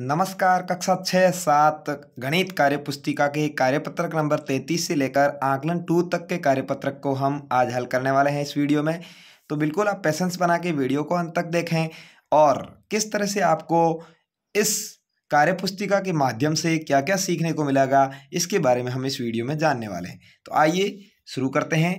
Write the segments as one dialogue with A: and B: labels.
A: नमस्कार कक्षा छः सात गणित कार्य पुस्तिका के कार्यपत्रक नंबर तैंतीस से लेकर आंकलन टू तक के कार्यपत्रक को हम आज हल करने वाले हैं इस वीडियो में तो बिल्कुल आप पेशेंस बना के वीडियो को अंत तक देखें और किस तरह से आपको इस कार्यपुस्तिका के माध्यम से क्या क्या सीखने को मिलेगा इसके बारे में हम इस वीडियो में जानने वाले हैं तो आइए शुरू करते हैं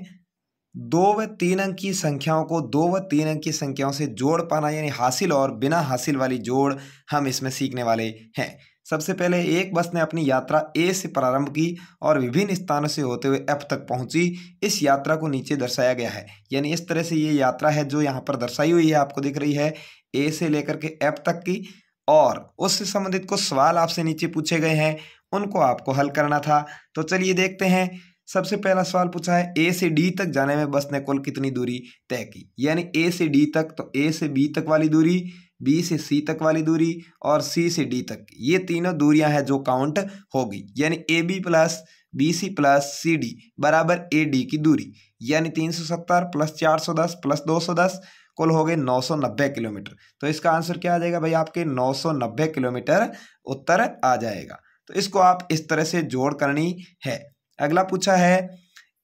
A: दो व तीन अंक की संख्याओं को दो व तीन अंक की संख्याओं से जोड़ पाना यानी हासिल और बिना हासिल वाली जोड़ हम इसमें सीखने वाले हैं सबसे पहले एक बस ने अपनी यात्रा ए से प्रारंभ की और विभिन्न स्थानों से होते हुए एफ तक पहुंची इस यात्रा को नीचे दर्शाया गया है यानी इस तरह से ये यात्रा है जो यहाँ पर दर्शाई हुई है आपको दिख रही है ए से लेकर के एफ तक की और उससे संबंधित कुछ सवाल आपसे नीचे पूछे गए हैं उनको आपको हल करना था तो चलिए देखते हैं सबसे पहला सवाल पूछा है ए से डी तक जाने में बस ने कुल कितनी दूरी तय की यानी ए से डी तक तो ए से बी तक वाली दूरी बी से सी तक वाली दूरी और सी से डी तक ये तीनों दूरियां हैं जो काउंट होगी यानी A B plus B C plus C D बराबर ए डी की दूरी यानी तीन सौ सत्तर प्लस चार सौ दस प्लस दो सौ दस कुल हो गए नौ सौ नब्बे किलोमीटर तो इसका आंसर क्या आ जाएगा भाई आपके नौ सौ नब्बे किलोमीटर उत्तर आ जाएगा तो इसको आप इस तरह से जोड़ करनी है अगला पूछा है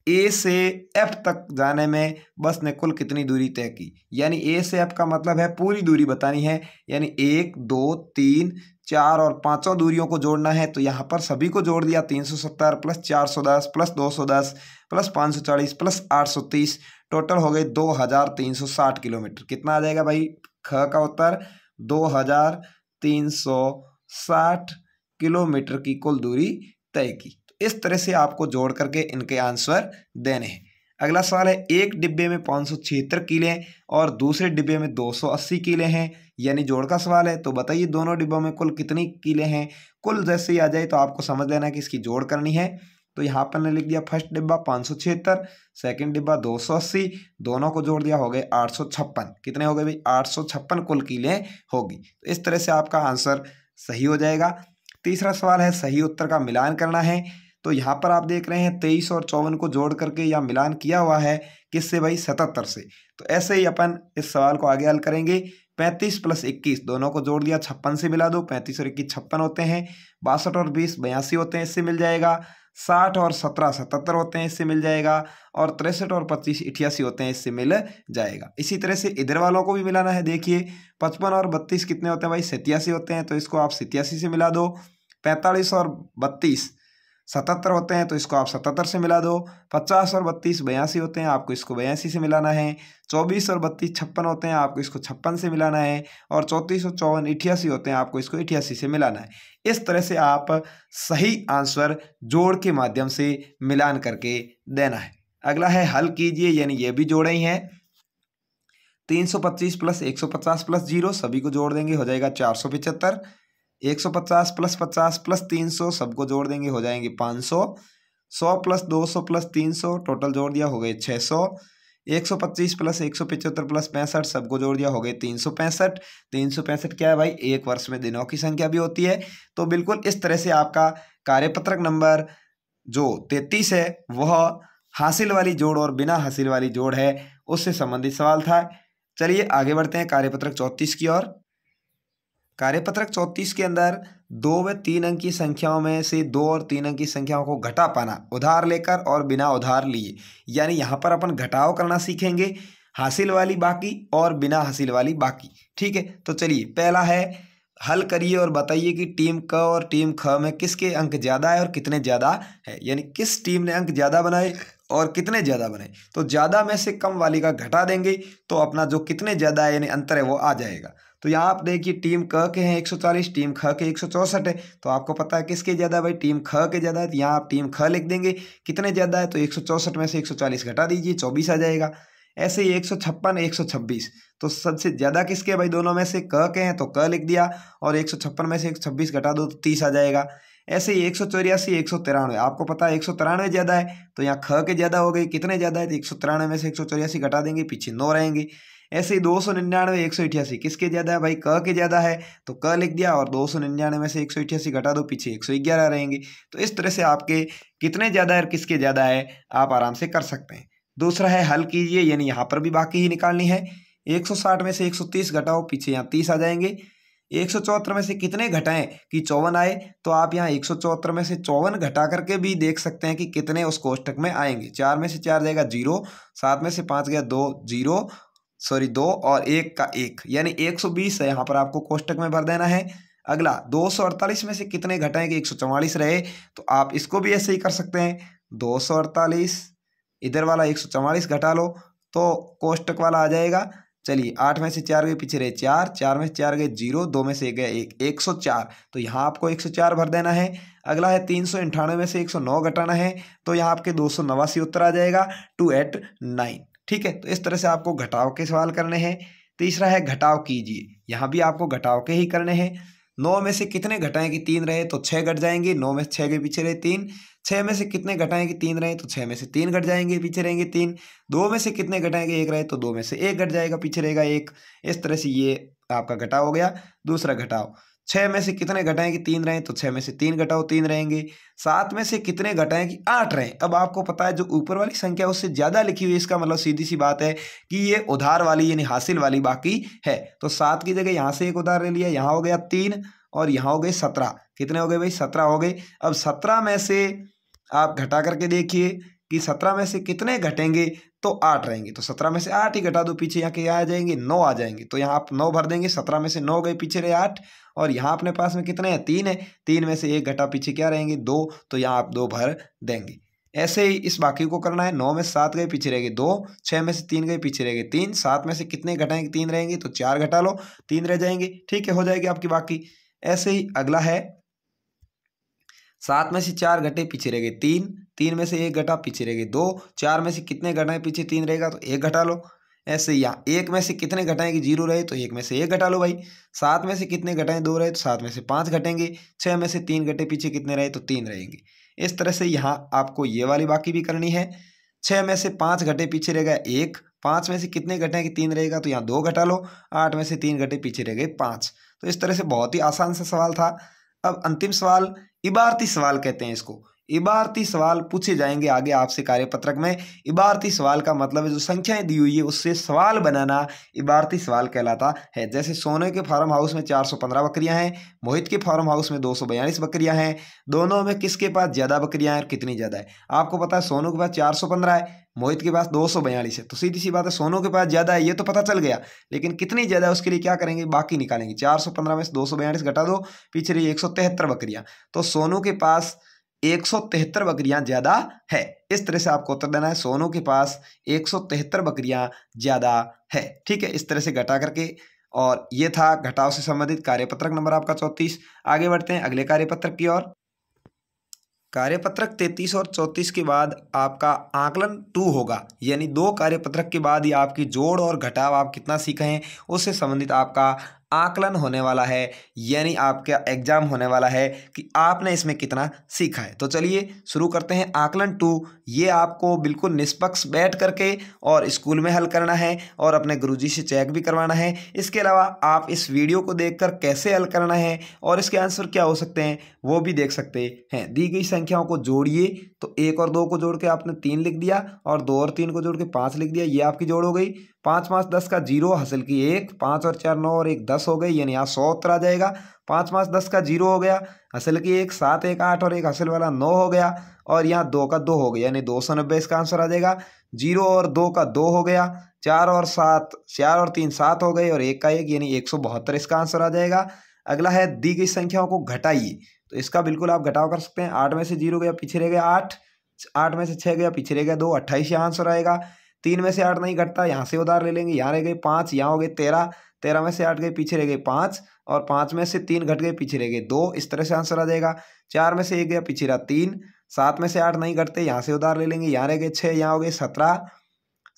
A: ए से एफ तक जाने में बस ने कुल कितनी दूरी तय की यानी ए से एफ का मतलब है पूरी दूरी बतानी है यानी एक दो तीन चार और पाँचों दूरियों को जोड़ना है तो यहाँ पर सभी को जोड़ दिया तीन सौ सत्तर प्लस चार सौ दस प्लस दो सौ दस प्लस पाँच सौ चालीस प्लस आठ सौ तीस टोटल हो गई दो हज़ार तीन सौ साठ किलोमीटर कितना आ जाएगा भाई ख का उत्तर दो हज़ार तीन सौ साठ किलोमीटर की कुल दूरी तय की इस तरह से आपको जोड़ करके इनके आंसर देने हैं अगला सवाल है एक डिब्बे में पाँच सौ छिहत्तर किले और दूसरे डिब्बे में दो सौ अस्सी किले हैं यानी जोड़ का सवाल है तो बताइए दोनों डिब्बों में कुल कितनी किले हैं कुल जैसे ही आ जाए तो आपको समझ लेना कि इसकी जोड़ करनी है तो यहाँ पर ने लिख दिया फर्स्ट डिब्बा पाँच सौ छिहत्तर सेकेंड डिब्बा दो सौ अस्सी दोनों को जोड़ दिया हो गए आठ सौ छप्पन कितने हो गए भाई आठ सौ छप्पन कुल किले होगी तो इस तरह से आपका आंसर सही हो जाएगा तीसरा सवाल है सही उत्तर का मिलान करना है तो यहाँ पर आप देख रहे हैं तेईस और चौवन को जोड़ करके या मिलान किया हुआ है किससे भाई सतहत्तर से तो ऐसे ही अपन इस सवाल को आगे हल करेंगे पैंतीस प्लस इक्कीस दोनों को जोड़ दिया छप्पन से मिला दो पैंतीस और इक्कीस छप्पन होते हैं बासठ और बीस बयासी होते हैं इससे मिल जाएगा साठ और सत्रह सतहत्तर होते हैं इससे मिल जाएगा और तिरसठ और पच्चीस अठियासी होते हैं इससे मिल जाएगा इसी तरह से इधर वालों को भी मिलाना है देखिए पचपन और बत्तीस कितने होते हैं भाई सत्यासी होते हैं तो इसको आप सत्यासी से मिला दो पैंतालीस और बत्तीस सतहत्तर होते हैं तो इसको आप सतहत्तर से मिला दो पचास और बत्तीस बयासी होते हैं आपको इसको बयासी से मिलाना है चौबीस और बत्तीस छप्पन होते हैं आपको इसको छप्पन से मिलाना है और चौंतीस और चौवन इठियासी होते हैं आपको इसको इठियासी से मिलाना है इस तरह से आप सही आंसर जोड़ के माध्यम से मिलान करके देना है अगला है हल कीजिए यानी ये भी जोड़े ही हैं तीन सौ पच्चीस प्लस एक सौ पचास प्लस जीरो सभी को जोड़ देंगे हो जाएगा चार सौ पिचहत्तर एक सौ पचास प्लस पचास प्लस तीन सौ सबको जोड़ देंगे हो जाएंगे पाँच सौ सौ प्लस दो सौ प्लस तीन सौ टोटल जोड़ दिया हो गए छः सौ एक सौ पच्चीस प्लस एक सौ पिचहत्तर प्लस पैंसठ सबको जोड़ दिया हो गए तीन सौ पैंसठ तीन सौ पैंसठ क्या है भाई एक वर्ष में दिनों की संख्या भी होती है तो बिल्कुल इस तरह से आपका कार्यपत्रक नंबर जो तैतीस है वह हासिल वाली जोड़ और बिना हासिल वाली जोड़ है उससे संबंधित सवाल था चलिए आगे बढ़ते हैं कार्यपत्रक चौंतीस की ओर कार्यपत्रक चौंतीस के अंदर दो व तीन अंक की संख्याओं में से दो और तीन अंक की संख्याओं को घटा पाना उधार लेकर और बिना उधार लिए यानी यहाँ पर अपन घटाव करना सीखेंगे हासिल वाली बाकी और बिना हासिल वाली बाकी ठीक है तो चलिए पहला है हल करिए और बताइए कि टीम क और टीम ख में किसके अंक ज़्यादा है और कितने ज़्यादा है यानी किस टीम ने अंक ज़्यादा बनाए और कितने ज़्यादा बनाए तो ज़्यादा में से कम वाली का घटा देंगे तो अपना जो कितने ज़्यादा है यानी अंतर है वो आ जाएगा तो यहाँ आप देखिए टीम क के हैं 140 टीम ख के एक है तो आपको पता है किसके ज़्यादा भाई टीम ख के ज़्यादा है तो यहाँ आप टीम ख लिख देंगे कितने ज़्यादा है तो एक में से एक घटा दीजिए चौबीस आ जाएगा ऐसे ही एक सौ छप्पन एक सौ छब्बीस तो सबसे ज़्यादा किसके भाई दोनों में से क के हैं तो क लिख दिया और एक सौ छप्पन में से एक सौ छब्बीस घटा दो तो तीस आ जाएगा ऐसे ही एक सौ चौरासी एक सौ तिरानवे आपको पता है एक सौ तिरानवे ज़्यादा है तो यहाँ ख के ज़्यादा हो गई कितने ज़्यादा है तो एक सौ तिरानवे में से एक सौ चौरासी घटा देंगे पीछे नौ रहेंगे ऐसे ही दो सौ निन्यानवे एक सौ अठासी किसके ज़्यादा है भाई क के ज़्यादा है तो क लिख दिया और दो सौ निन्यानवे से एक सौ अठासी घटा दो पीछे एक सौ ग्यारह रहेंगे तो इस तरह से आपके कितने ज़्यादा है और किसके ज़्यादा है आप आराम से कर सकते हैं दूसरा है हल कीजिए यानी यहाँ पर भी बाकी ही निकालनी है एक सौ साठ में से एक सौ तीस घटाओ पीछे यहाँ तीस आ जाएंगे एक सौ चौहत्तर में से कितने घटाएं कि चौवन आए तो आप यहाँ एक सौ चौहत्तर में से चौवन घटा करके भी देख सकते हैं कि कितने उस कोष्टक में आएंगे चार में से चार जाएगा जीरो सात में से पाँच गया दो जीरो सॉरी दो और एक का एक यानी एक सौ बीस है यहाँ पर आपको कोष्टक में भर देना है अगला दो सौ अड़तालीस में से कितने घटाएं कि एक सौ चवालीस रहे तो आप इसको भी ऐसे ही कर सकते हैं दो सौ अड़तालीस इधर वाला एक सौ चवालीस घटा लो तो कोष्टक वाला आ जाएगा चलिए आठ में से चार गए पीछे रहे चार चार में से चार गए जीरो दो में से एक गए एक एक सौ चार तो यहाँ आपको एक सौ चार भर देना है अगला है तीन सौ अंठानवे में से एक सौ नौ घटाना है तो यहाँ आपके दो सौ नवासी उत्तर आ जाएगा टू एट नाइन ठीक है तो इस तरह से आपको घटाव के सवाल करने हैं तीसरा है घटाव कीजिए यहाँ भी आपको घटाव के ही करने हैं नौ में से कितने घटाएं कि तीन रहे तो छः घट जाएंगे नौ में छः के पीछे रहे तीन छः में से कितने घटाएं कि तीन रहे तो छः में से तीन घट जाएंगे पीछे रहेंगे तीन दो में से कितने घटाएं कि एक रहे तो दो में से एक घट जाएगा पीछे रहेगा एक इस तरह से ये आपका घटाव हो गया दूसरा घटाव छः में से कितने घटाएं कि तीन रहें तो छह में से तीन घटाओ तीन रहेंगे सात में से कितने घटाएं कि आठ रहें अब आपको पता है जो ऊपर वाली संख्या उससे ज़्यादा लिखी हुई इसका मतलब सीधी सी बात है कि ये उधार वाली यानी हासिल वाली बाकी है तो सात की जगह यहाँ से एक उधार ले लिया यहाँ हो गया तीन और यहाँ हो गए सत्रह कितने हो गए भाई सत्रह हो गए अब सत्रह में से आप घटा करके देखिए कि सत्रह में से कितने घटेंगे तो आठ रहेंगे तो सत्रह में से आठ ही घटा दो पीछे यहाँ के आ जाएंगे नौ आ जाएंगे तो यहाँ आप नौ भर देंगे सत्रह में से नौ गए पीछे रहे आठ और यहाँ अपने पास में कितने हैं तीन है तीन में से एक घटा पीछे क्या रहेंगे दो तो यहाँ आप दो भर देंगे ऐसे ही इस बाकी को करना है नौ में सात गए पीछे रहेगी दो छः में से तीन गए पीछे रहेंगे तीन सात में से कितने घटाएंगे तीन रहेंगे तो चार घटा लो तीन रह जाएंगे ठीक है हो जाएगी आपकी बाकी ऐसे ही अगला है सात में से चार घटे पीछे रह गए तीन तीन में से एक घटा पीछे रह गए दो चार में से कितने घटाएं पीछे तीन रहेगा तो एक घटा लो ऐसे या एक में से कितने घटाएं कि जीरो रहे तो एक में से एक घटा लो भाई सात में से कितने घटाएं दो रहे तो सात में से पाँच घटेंगे छः में से तीन घटे पीछे कितने रहे तो तीन रहेंगे इस तरह से यहाँ आपको ये वाली बाकी भी करनी है छः में से पाँच घटे पीछे रह गए एक पाँच में से कितने घटे कि तीन रहेगा तो यहाँ दो घटा लो आठ में से तीन घटे पीछे रह गए पाँच तो इस तरह से बहुत ही आसान सा सवाल था अब अंतिम सवाल इबारती सवाल कहते हैं इसको इबारती सवाल पूछे जाएंगे आगे आपसे कार्यपत्रक में इबारती सवाल का मतलब है जो संख्याएं दी हुई है उससे सवाल बनाना इबारती सवाल कहलाता है जैसे सोने के फार्म हाउस में 415 बकरियां हैं मोहित के फार्म हाउस में 242 बकरियां हैं दोनों में किसके पास ज़्यादा बकरियां हैं और कितनी ज़्यादा है आपको पता है सोनू के पास चार है मोहित के पास दो सौ बयालीस है तो सीधी सी बात है सोनू के पास ज़्यादा है ये तो पता चल गया लेकिन कितनी ज़्यादा है उसके लिए क्या करेंगे बाकी निकालेंगे चार सौ पंद्रह में से दो सौ बयालीस घटा दो पीछे रही एक सौ तिहत्तर बकरियाँ तो सोनू के पास एक सौ तिहत्तर बकरियाँ ज़्यादा है इस तरह से आपको उत्तर देना है सोनू के पास एक सौ तिहत्तर बकरियाँ ज़्यादा है ठीक है इस तरह से घटा करके और ये था घटाव से संबंधित कार्यपत्रक नंबर आपका चौंतीस आगे बढ़ते हैं अगले कार्यपत्रक की ओर कार्यपत्रक तैतीस और चौंतीस के बाद आपका आकलन टू होगा यानी दो कार्यपत्रक के बाद ही आपकी जोड़ और घटाव आप कितना सीखे हैं उससे संबंधित आपका आकलन होने वाला है यानी आपका एग्जाम होने वाला है कि आपने इसमें कितना सीखा है तो चलिए शुरू करते हैं आकलन टू ये आपको बिल्कुल निष्पक्ष बैठ करके और स्कूल में हल करना है और अपने गुरुजी से चेक भी करवाना है इसके अलावा आप इस वीडियो को देखकर कैसे हल करना है और इसके आंसर क्या हो सकते हैं वो भी देख सकते हैं दी गई संख्याओं को जोड़िए तो एक और दो को जोड़ के आपने तीन लिख दिया और दो और तीन को जोड़ के पाँच लिख दिया ये आपकी जोड़ हो गई पाँच पाँच दस का जीरो हासिल की एक पाँच और चार नौ और एक दस हो गई यानी यहाँ सौ उत्तर आ जाएगा पाँच पाँच दस का जीरो हो गया हासिल की एक सात एक आठ और एक हसल वाला नौ हो गया और यहाँ दो का दो हो गया यानी दो सौ नब्बे इसका आंसर आ जाएगा जीरो और दो का दो हो गया चार और सात चार और तीन सात हो गए और एक का एक यानी एक सौ बहत्तर इसका आंसर आ जाएगा अगला है दी गई संख्याओं को घटाइए तो इसका बिल्कुल आप घटाव कर सकते हैं आठ में से जीरो गया पीछे रह गया आठ आठ में से छः गया पीछे रह गया दो अट्ठाईस यहाँ आंसर आएगा तीन में से आठ नहीं घटता यहाँ से उधार ले लेंगे यहाँ रह गए पाँच यहाँ हो गए तेरह तेरह में से आठ गए पीछे रह गए पाँच और पाँच में से तीन घट गए पीछे रह गए दो इस तरह से आंसर आ जाएगा चार में से एक गया पीछे रहा तीन सात में से आठ नहीं घटते यहाँ से उधार ले लेंगे यहाँ रह गए छः यहाँ हो गए सत्रह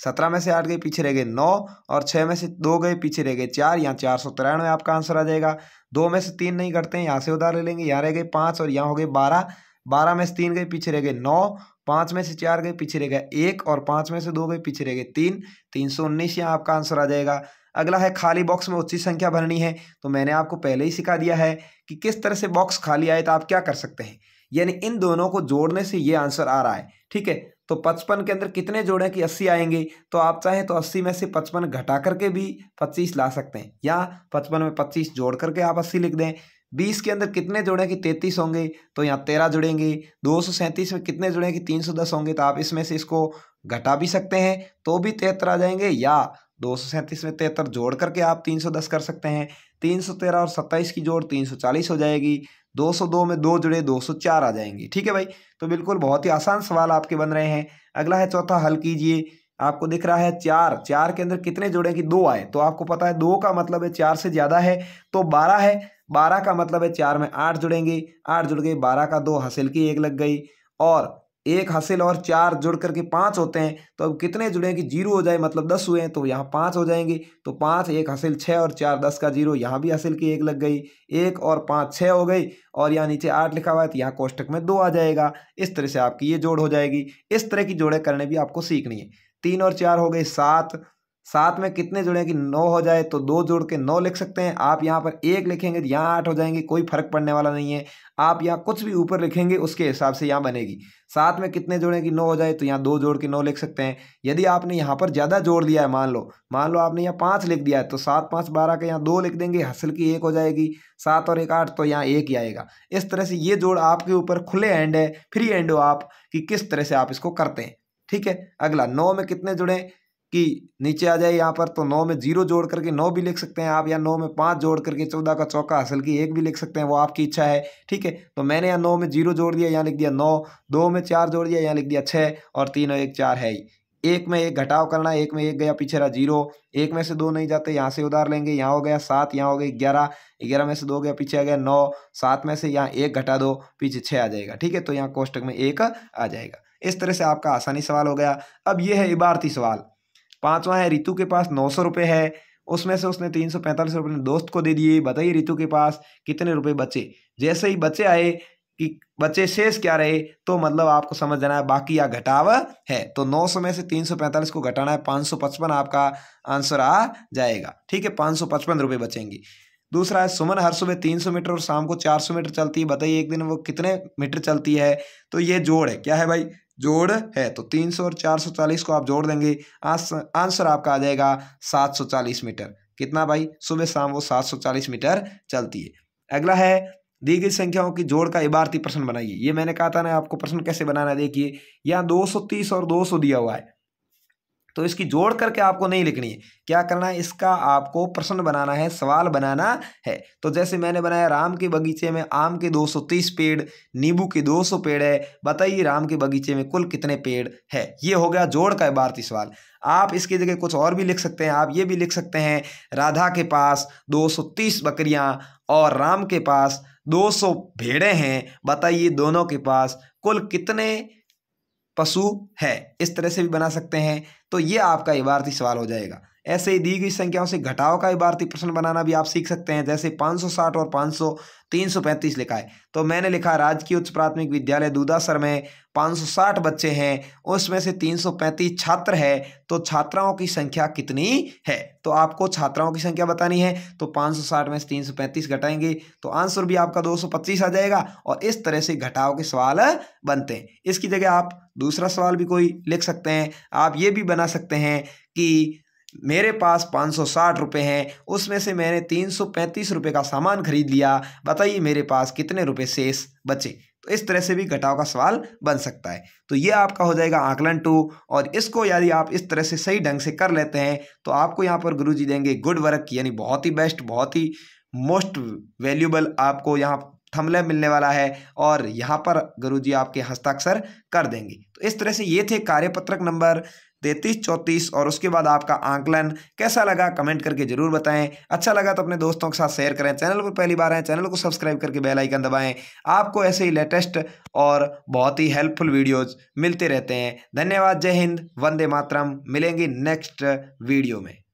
A: सत्रह में से आठ गए पीछे रह गए नौ और छः में से दो गए पीछे रह गए चार यहाँ चार सौ तिरानवे आपका आंसर आ जाएगा दो में से तीन नहीं करते हैं यहाँ से उधार ले लेंगे यहाँ रह गए पाँच और यहाँ हो गए बारह बारह में से तीन गए पीछे रह गए नौ पाँच में से चार गए पीछे रह गए एक और पाँच में से दो गए पीछे रह गए तीन तीन सौ उन्नीस यहाँ आपका आंसर आ जाएगा अगला है खाली बॉक्स में उच्ची संख्या भरनी है तो मैंने आपको पहले ही सिखा दिया है कि किस तरह से बॉक्स खाली आए तो आप क्या कर सकते हैं यानी इन दोनों को जोड़ने से ये आंसर आ रहा है ठीक है तो पचपन के अंदर कितने जोड़े कि अस्सी आएंगे तो आप चाहे तो अस्सी में से पचपन घटा करके भी पच्चीस ला सकते हैं या पचपन में पच्चीस जोड़ करके आप अस्सी लिख दें बीस के अंदर कितने जोड़े कि तैंतीस होंगे तो यहाँ तेरह जुड़ेंगे दो सौ सैंतीस में कितने जुड़े कि तीन सौ दस होंगे तो आप इसमें से इसको घटा भी सकते हैं तो भी तिहत्तर आ जाएंगे या दो सौ सैंतीस में तिहत्तर जोड़ करके आप तीन सौ दस कर सकते हैं तीन सौ तेरह और सत्ताईस की जोड़ तीन सौ चालीस हो जाएगी 202 में दो जुड़े 204 आ जाएंगे ठीक है भाई तो बिल्कुल बहुत ही आसान सवाल आपके बन रहे हैं अगला है चौथा हल कीजिए आपको दिख रहा है चार चार के अंदर कितने जुड़े कि दो आए तो आपको पता है दो का मतलब है चार से ज़्यादा है तो बारह है बारह का मतलब है चार में आठ जुड़ेंगे आठ जुड़ गए बारह का दो हासिल की एक लग गई और एक हासिल और चार जुड़ करके पाँच होते हैं तो अब कितने जुड़े कि जीरो हो जाए मतलब दस हुए हैं तो यहाँ पाँच हो जाएंगे तो पाँच एक हासिल छः और चार दस का जीरो यहाँ भी हासिल की एक लग गई एक और पाँच छः हो गई और यहाँ नीचे आठ लिखा हुआ है तो यहाँ कोष्टक में दो आ जाएगा इस तरह से आपकी ये जोड़ हो जाएगी इस तरह की जोड़ें करने भी आपको सीखनी है तीन और चार हो गई सात साथ में कितने जुड़े कि नौ हो जाए तो दो जोड़ के नौ लिख सकते हैं आप यहाँ पर एक लिखेंगे तो यहाँ आठ हो जाएंगे कोई फर्क पड़ने वाला नहीं है आप यहाँ कुछ भी ऊपर लिखेंगे उसके हिसाब से यहाँ बनेगी साथ में कितने जोड़े कि नौ हो जाए तो यहाँ दो जोड़ के नौ लिख सकते हैं यदि आपने यहाँ पर ज़्यादा जोड़ दिया है मान लो मान लो आपने यहाँ पाँच लिख दिया है तो सात पाँच बारह के यहाँ दो लिख देंगे हसल की एक हो जाएगी सात और एक आठ तो यहाँ एक ही आएगा इस तरह से ये जोड़ आपके ऊपर खुले एंड है फ्री एंड हो आप कि किस तरह से आप इसको करते हैं ठीक है अगला नौ में कितने जुड़े कि नीचे आ जाए यहाँ पर तो नौ में जीरो जोड़ करके नौ भी लिख सकते हैं आप या नौ में पाँच जोड़ करके चौदह का चौका हासिल की एक भी लिख सकते हैं वो आपकी इच्छा है ठीक है तो मैंने यहाँ नौ में जीरो जोड़ दिया यहाँ लिख दिया नौ दो में चार जोड़ दिया यहाँ लिख दिया छः और तीन और एक चार है ही एक में एक घटाव करना एक में एक गया पीछे रहा जीरो एक में से दो नहीं जाते यहाँ से उधार लेंगे यहाँ हो गया सात यहाँ हो गई ग्यारह ग्यारह में से दो गया पीछे आ गया नौ सात में से यहाँ एक घटा दो पीछे छः आ जाएगा ठीक है तो यहाँ कोष्टक में एक आ जाएगा इस तरह से आपका आसानी सवाल हो गया अब ये है इबारती सवाल पाँचवा है रितु के पास नौ सौ रुपये है उसमें से उसने तीन सौ पैंतालीस रुपये अपने दोस्त को दे दिए बताइए रितु के पास कितने रुपए बचे जैसे ही बचे आए कि बच्चे शेष क्या रहे तो मतलब आपको समझ जाना है बाकी या घटाव है तो 900 में से 345 को घटाना है 555 आपका आंसर आ जाएगा ठीक है पाँच सौ पचपन रुपये बचेंगे दूसरा है सुमन हर सुबह तीन सौ मीटर और शाम को चार सौ मीटर चलती है बताइए एक दिन वो कितने मीटर चलती है तो ये जोड़ है क्या है भाई जोड़ है तो तीन सौ और चालीस को आप जोड़ देंगे आंसर आपका आ जाएगा सात चालीस मीटर कितना भाई सुबह शाम वो सात चालीस मीटर चलती है अगला है दी गई संख्याओं की जोड़ का इबारती प्रश्न बनाइए ये मैंने कहा था ना आपको प्रश्न कैसे बनाना देखिए यहाँ तीस और दो सौ दिया हुआ है तो इसकी जोड़ करके आपको नहीं लिखनी है क्या करना है इसका आपको प्रश्न बनाना है सवाल बनाना है तो जैसे मैंने बनाया राम के बगीचे में आम के 230 पेड़ नींबू के 200 पेड़ है बताइए राम के बगीचे में कुल कितने पेड़ है ये हो गया जोड़ का भारतीय सवाल आप इसकी जगह कुछ और भी लिख सकते हैं आप ये भी लिख सकते हैं राधा के पास दो बकरियां और राम के पास 200 भेड़े हैं बताइए दोनों के पास कुल कितने पशु है इस तरह से भी बना सकते हैं तो ये आपका इबारती सवाल हो जाएगा ऐसे ही दी गई संख्याओं से घटाओ का भारतीय प्रश्न बनाना भी आप सीख सकते हैं जैसे 560 और 500 335 लिखा है तो मैंने लिखा राजकीय उच्च प्राथमिक विद्यालय दूदासर में 560 बच्चे हैं उसमें से 335 छात्र है तो छात्राओं की संख्या कितनी है तो आपको छात्राओं की संख्या बतानी है तो 560 में से पैंतीस घटाएंगे तो आंसर भी आपका पच्चीस आ जाएगा और इस तरह से घटाओ के सवाल बनते हैं इसकी जगह आप दूसरा सवाल भी कोई लिख सकते हैं आप ये भी बना सकते हैं कि मेरे पास पाँच सौ साठ रुपये हैं उसमें से मैंने तीन सौ पैंतीस रुपये का सामान खरीद लिया बताइए मेरे पास कितने रुपये शेष बचे तो इस तरह से भी घटाव का सवाल बन सकता है तो ये आपका हो जाएगा आंकलन टू और इसको यदि आप इस तरह से सही ढंग से कर लेते हैं तो आपको यहाँ पर जी देंगे गुड वर्क यानी बहुत ही बेस्ट बहुत ही मोस्ट वैल्यूबल आपको यहाँ थमले मिलने वाला है और यहाँ पर गुरुजी आपके हस्ताक्षर कर देंगे तो इस तरह से ये थे कार्यपत्रक नंबर तैतीस चौंतीस और उसके बाद आपका आंकलन कैसा लगा कमेंट करके जरूर बताएं अच्छा लगा तो अपने दोस्तों के साथ शेयर करें चैनल पर पहली बार आए चैनल को सब्सक्राइब करके बेल आइकन दबाएं आपको ऐसे ही लेटेस्ट और बहुत ही हेल्पफुल वीडियोज मिलते रहते हैं धन्यवाद जय हिंद वंदे मातरम मिलेंगे नेक्स्ट वीडियो में